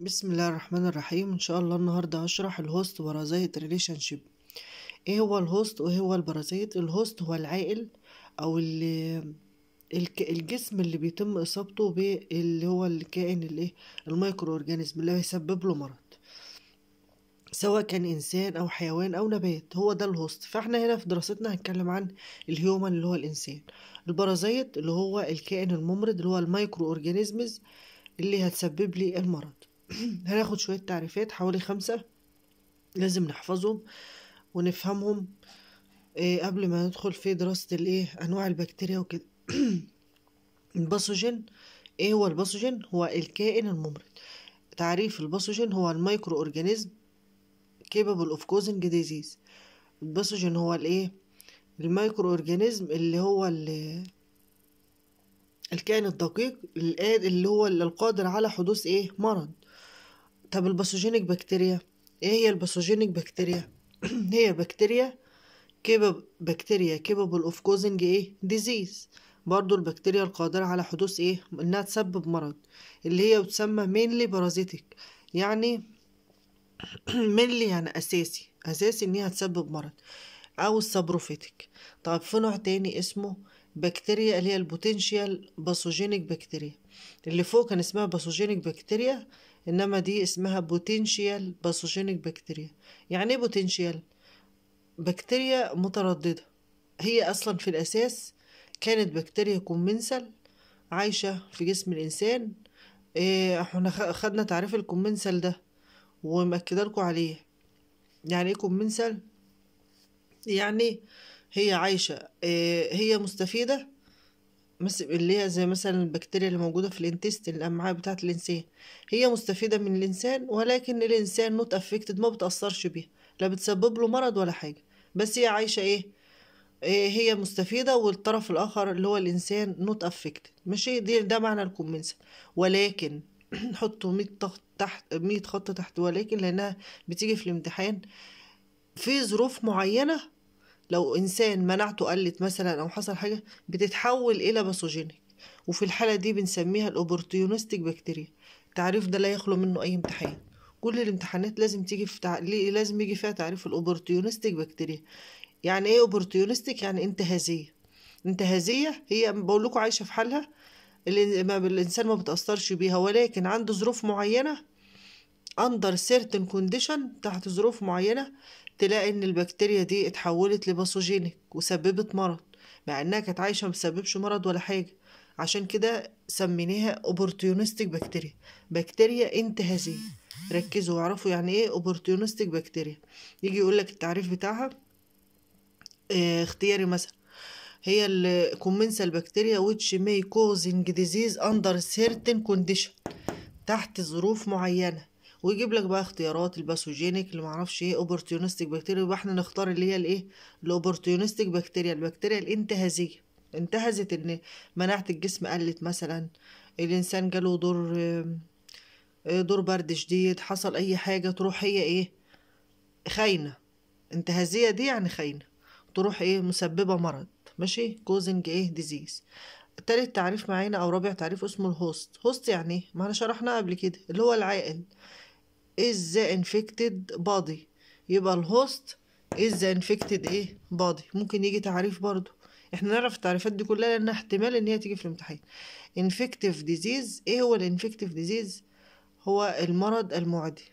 بسم الله الرحمن الرحيم ان شاء الله النهارده هشرح الهوست بارازيت ريليشن شيب ايه هو الهوست وايه هو البارازيت الهوست هو العائل او اللي الجسم اللي بيتم اصابته باللي هو الكائن الايه المايكرو اورجانيزم اللي بيسبب إيه؟ له مرض سواء كان انسان او حيوان او نبات هو ده الهوست فاحنا هنا في دراستنا هنتكلم عن الهيومن اللي هو الانسان البارازيت اللي هو الكائن الممرض اللي هو المايكرو اورجانيزمز اللي هتسبب لي المرض هناخد شوية تعريفات حوالي خمسة لازم نحفظهم ونفهمهم إيه قبل ما ندخل في دراسة الايه انواع البكتيريا وكده الباثوجين ايه هو الباثوجين هو الكائن الممرض تعريف الباثوجين هو الميكرو اورجانيزم capable of causing disease الباثوجين هو الايه الميكرو اورجانيزم اللي هو اللي الكائن الدقيق اللي هو القادر على حدوث ايه مرض طب الباثوجينيك بكتيريا ايه هي الباثوجينيك بكتيريا هي بكتيريا كيبب بكتيريا كيبب اوف كوزنج ايه ديزيز برضو البكتيريا القادرة على حدوث ايه انها تسبب مرض اللي هي بتسمى مينلي بارازيتك يعني مينلي يعني اساسي اساسي انها تسبب مرض او السابروفيتك طب في نوع تاني اسمه بكتيريا اللي هي البوتنشيال باثوجينيك بكتيريا اللي فوق كان اسمها باثوجينيك بكتيريا انما دي اسمها بوتنشيال باثوجينيك بكتيريا يعني ايه بوتنشيال بكتيريا متردده هي اصلا في الاساس كانت بكتيريا كومنسل عايشه في جسم الانسان إيه، احنا إيه خدنا تعريف الكومنسل ده ومأكدة لكم عليه يعني ايه كومنسل يعني إيه هي عايشه آه، هي مستفيده بس اللي هي زي مثلا البكتيريا اللي موجوده في الانتست الامعاء بتاعه الانسان هي مستفيده من الانسان ولكن الانسان نوت افكتد ما بتاثرش بيها لا بتسبب له مرض ولا حاجه بس هي عايشه ايه آه، هي مستفيده والطرف الاخر اللي هو الانسان نوت افكتد ماشي دي ده معنى الكومنس ولكن حطوا 100 تحت 100 خط تحت ولكن لانها بتيجي في الامتحان في ظروف معينه لو إنسان منعته قلت مثلا أو حصل حاجة بتتحول إلى باثوجينيك وفي الحالة دي بنسميها الأوبورتيونستيك بكتيريا التعريف ده لا يخلو منه أي امتحان كل الامتحانات لازم تيجي في تع... لازم يجي فيها تعريف الأوبورتيونستيك بكتيريا يعني إيه أوبورتيونستيك يعني انتهازية انتهازية هي بقول لكم عايشة في حالها ما الإنسان ما بتأثرش بيها ولكن عنده ظروف معينة under certain condition تحت ظروف معينة تلاقي ان البكتيريا دي اتحولت لباثوجينك وسببت مرض مع انها كانت عايشه ما بتسببش مرض ولا حاجه عشان كده سميناها اوبورتيونستيك بكتيريا بكتيريا انتهازيه ركزوا واعرفوا يعني ايه اوبورتيونستيك بكتيريا يجي يقول لك التعريف بتاعها آه، اختياري مثلا هي الكومنسا البكتيريا which may causing disease under certain condition تحت ظروف معينه ويجيب لك بقى اختيارات الباثوجينيك اللي معرفش ايه اوبورتيونستيك بكتيريا يبقى احنا نختار اللي هي الايه الاوبورتيونستيك بكتيريا البكتيريا الانتهازيه انتهزت ان مناعه الجسم قلت مثلا الانسان جاله دور آه، آه، دور برد شديد حصل اي حاجه تروح هي ايه خاينه انتهازيه دي يعني خاينه تروح ايه مسببه مرض ماشي كوزنج ايه ديزيز تالت تعريف معانا او رابع تعريف اسمه الهوست هوست يعني ايه ما احنا شرحناه قبل كده اللي هو العائل is the infected body يبقى الهوست is the infected ايه body ممكن يجي تعريف برضو احنا نعرف التعريفات دي كلها لانها احتمال ان هي تيجي في الامتحان infective disease ايه هو الانفكتيف disease هو المرض المعدي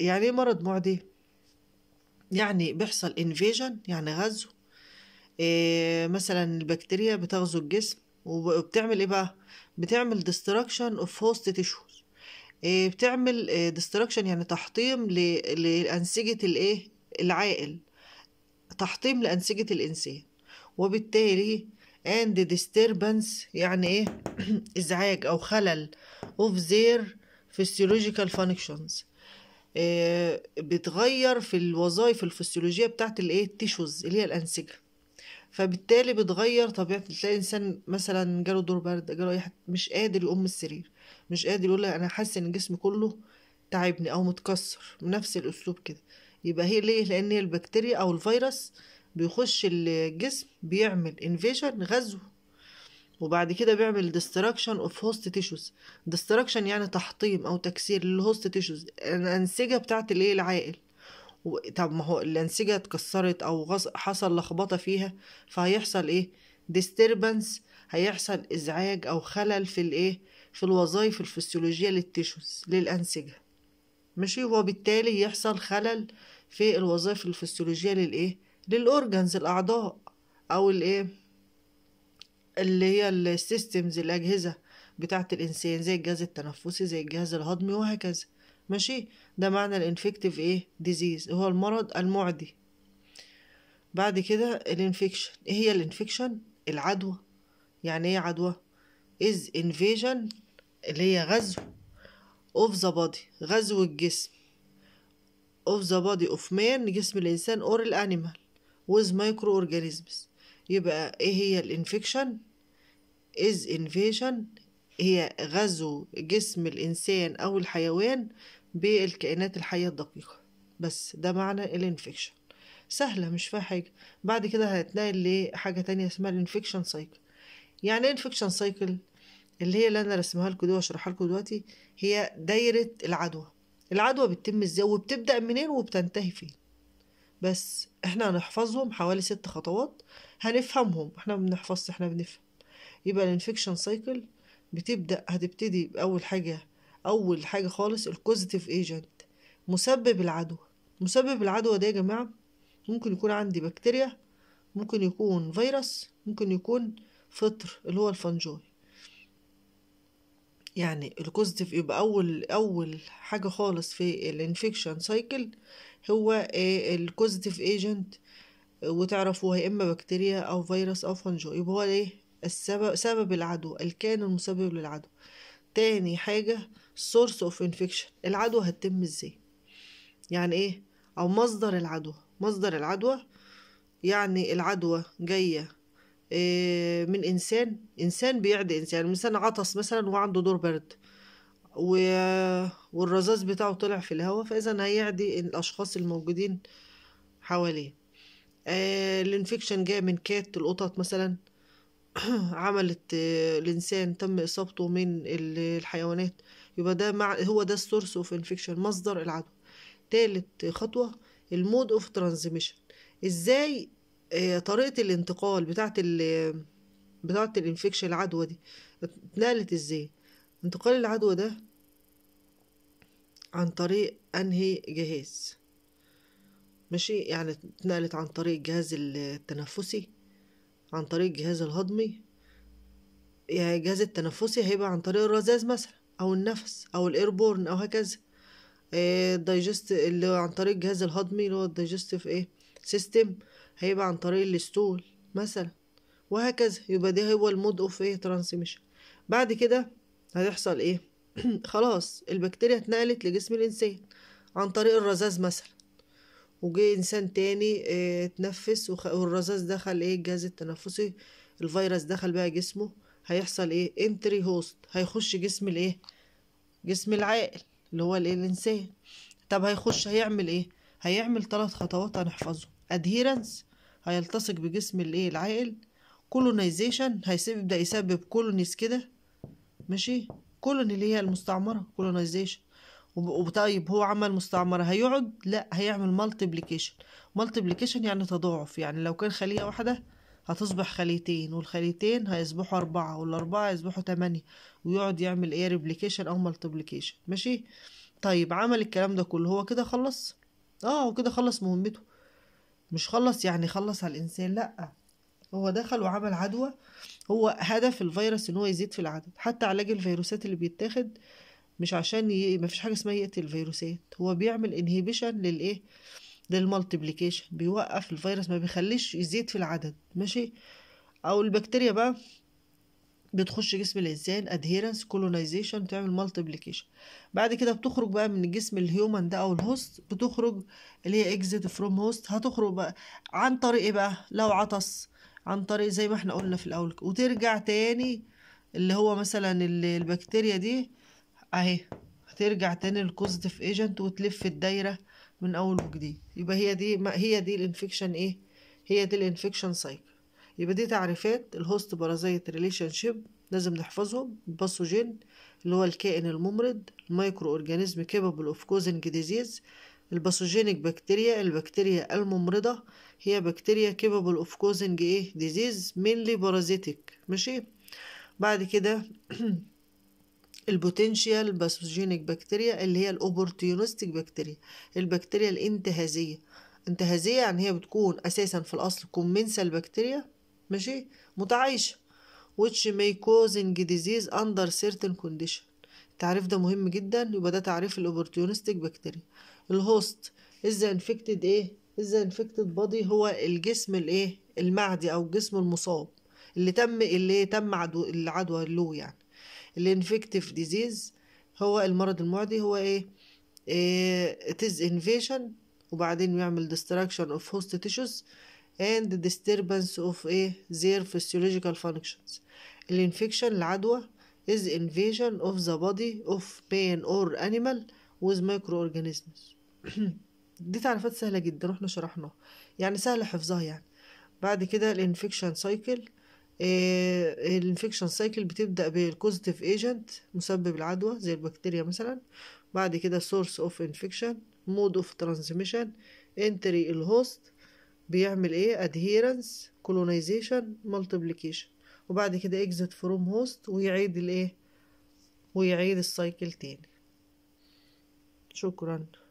يعني ايه مرض معدي يعني بيحصل انفيجن يعني غزو إيه مثلا البكتيريا بتغزو الجسم وبتعمل ايه بقى بتعمل destruction of host tissue إيه، بتعمل ديستركشن إيه، يعني تحطيم لأنسجة الإيه العائل تحطيم لأنسجة الإنسان وبالتالي and disturbance يعني إيه إزعاج أو خلل of their physiological functions إيه، بتغير في الوظائف الفسيولوجيه بتاعت الايه التيشوز اللي هي الانسجه فبالتالي بتغير طبيعة تلاقي انسان مثلا جاله دور برد جاله اي حاجه مش قادر يقوم من السرير مش قادر يقول انا حاسس ان جسمي كله تعبني او متكسر بنفس الاسلوب كده يبقى هي ليه لان هي البكتيريا او الفيروس بيخش الجسم بيعمل انفيجن غزو وبعد كده بيعمل ديستراكشن اوف هوست تيشوز ديستراكشن يعني تحطيم او تكسير للهوست تيشوز الانسجه بتاعت الايه العائل طب ما هو الانسجه اتكسرت او حصل لخبطه فيها فهيحصل ايه ديستربنس هيحصل ازعاج او خلل في الايه في الوظائف الفسيولوجيه للتيشوز للانسجه ماشي وبالتالي يحصل خلل في الوظائف الفسيولوجيه للايه للاورجنز الاعضاء او الايه اللي هي السيستمز الاجهزه بتاعه الانسان زي الجهاز التنفسي زي الجهاز الهضمي وهكذا ماشي ده معنى الانفكتيف ايه ديزيز هو المرض المعدي بعد كده الانفكشن ايه هي الانفكشن العدوى يعني ايه عدوى از انفيجن اللي هي غزو اوف ذا بادي غزو الجسم اوف ذا بادي اوف مان جسم الانسان اور الانيمال ويز مايكرو اورجانيزمز يبقى ايه هي الانفكشن از انفيجن هي غزو جسم الإنسان أو الحيوان بالكائنات الحية الدقيقة بس ده معنى الانفكشن سهلة مش فيها حاجة بعد كده هنتنقل لحاجة تانية اسمها الانفكشن سايكل يعني ايه انفكشن سايكل اللي هي اللي انا رسمها لكم دي واشرحها لكم دلوقتي هي دايرة العدوى العدوى بتتم ازاي وبتبدأ منين وبتنتهي فين بس احنا هنحفظهم حوالي ست خطوات هنفهمهم احنا بنحفظ احنا بنفهم يبقى الانفكشن سايكل بتبدأ هتبتدي بأول حاجة أول حاجة خالص الكوزيتيف ايجنت مسبب العدوى مسبب العدوى ده يا جماعة ممكن يكون عندي بكتيريا ممكن يكون فيروس ممكن يكون فطر اللي هو الفنجوي يعني الكوزيتيف يبقى اول اول حاجه خالص في الانفكشن سايكل هو الكوزيتيف ايجنت وتعرفوا يا اما بكتيريا او فيروس او فنجو يبقى هو ايه السبب سبب العدوى الكائن المسبب للعدوى تاني حاجة source of infection العدوى هتتم ازاي يعني ايه او مصدر العدوى مصدر العدوى يعني العدوى جاية آه، من انسان انسان بيعدي انسان الانسان عطس مثلا وعنده دور برد و... بتاعه طلع في الهواء فاذا هيعدي الاشخاص الموجودين حواليه آه، الانفكشن جاي من كات القطط مثلا عملت آه، الإنسان تم إصابته من الحيوانات يبقى ده مع هو ده السورس اوف انفكشن مصدر العدوى تالت خطوة المود اوف ترانزميشن ازاي آه، طريقة الانتقال بتاعت ال بتاعت الانفكشن العدوى دي اتنقلت ازاي انتقال العدوى ده عن طريق انهي جهاز ماشي يعني اتنقلت عن طريق الجهاز التنفسي عن طريق الجهاز الهضمي الجهاز التنفسي هيبقى عن طريق الرذاذ مثلا او النفس او الايربورن او هكذا الدايجست آه، اللي عن طريق الجهاز الهضمي اللي هو الدايجستيف ايه سيستم هيبقى عن طريق الستول مثلا وهكذا يبقى ده هو المود اوف ايه ترانسميشن بعد كده هيحصل ايه خلاص البكتيريا اتنقلت لجسم الانسان عن طريق الرذاذ مثلا وجه انسان تاني اه تنفس والرذاذ دخل ايه الجهاز التنفسي الفيروس دخل بقى جسمه هيحصل ايه انتري هوست هيخش جسم الايه جسم العاقل اللي هو الايه الانسان طب هيخش هيعمل ايه هيعمل ثلاث خطوات هنحفظه ادهيرنس هيلتصق بجسم الايه العاقل كولونيزيشن هيبدا يسبب كولونيز كده ماشي كولوني اللي هي المستعمره كولونيزيشن وطيب هو عمل مستعمرة هيقعد لا هيعمل مالتيبليكيشن مالتيبليكيشن يعني تضاعف يعني لو كان خلية واحدة هتصبح خليتين والخليتين هيصبحوا أربعة والأربعة هيصبحوا تمانية ويقعد يعمل ايه ريبليكيشن أو مالتيبليكيشن ماشي طيب عمل الكلام ده كله هو كده خلص اه هو كده خلص مهمته مش خلص يعني خلص على الإنسان لأ هو دخل وعمل عدوى هو هدف الفيروس ان هو يزيد في العدد حتى علاج الفيروسات اللي بيتاخد مش عشان ي... ما فيش حاجه اسمها يقتل الفيروسات هو بيعمل انهيبيشن للايه للمالتيبليكيشن بيوقف الفيروس ما بيخليش يزيد في العدد ماشي او البكتيريا بقى بتخش جسم الانسان ادهيرنس كولونايزيشن تعمل مالتيبليكيشن بعد كده بتخرج بقى من الجسم الهيومن ده او الهوست بتخرج اللي هي اكزيت فروم هوست هتخرج بقى عن طريق ايه بقى لو عطس عن طريق زي ما احنا قلنا في الاول وترجع تاني اللي هو مثلا البكتيريا دي اهي هترجع تاني للبوزيتيف ايجنت وتلف الدايره من اول وجديد يبقى هي دي ما هي دي الانفكشن ايه هي دي الانفكشن سايكل يبقى دي تعريفات الهوست بارازيت ريليشن شيب لازم نحفظهم الباثوجين اللي هو الكائن الممرض المايكرو اورجانيزم كيبل اوف كوزنج ديزيز الباثوجينيك بكتيريا البكتيريا الممرضة هي بكتيريا كيبل اوف كوزنج ايه ديزيز مينلي بارازيتك ماشي بعد كده البوتنشال باثوجينيك بكتيريا اللي هي الاوبورتيونستيك بكتيريا البكتيريا الانتهازيه انتهازيه يعني هي بتكون اساسا في الاصل كومنسال بكتيريا ماشي متعايشه which may causing disease under certain condition التعريف ده مهم جدا يبقى ده تعريف الاوبورتيونستيك بكتيريا الهوست اذا انفكتد ايه اذا انفكتد بادي هو الجسم الايه المعدي او الجسم المصاب اللي تم اللي تم عدو العدوى له يعني الانفكتيف ديزيز هو المرض المعدي هو ايه it is invasion وبعدين يعمل destruction of host tissues and disturbance of ايه their physiological functions الانفكشن العدوى is invasion of the body of man or animal with microorganisms دي تعريفات سهلة جدا واحنا شرحناها يعني سهل حفظها يعني بعد كده الانفكشن سايكل آه، الانفكشن سايكل بتبدا بالبوزيتيف ايجنت مسبب العدوى زي البكتيريا مثلا بعد كده سورس اوف انفكشن مود اوف ترانسميشن انتري الهوست بيعمل ايه ادهيرنس كولونيزيشن مالتيبليكيشن وبعد كده اكزيت فروم هوست ويعيد الايه ويعيد السايكل تاني شكرا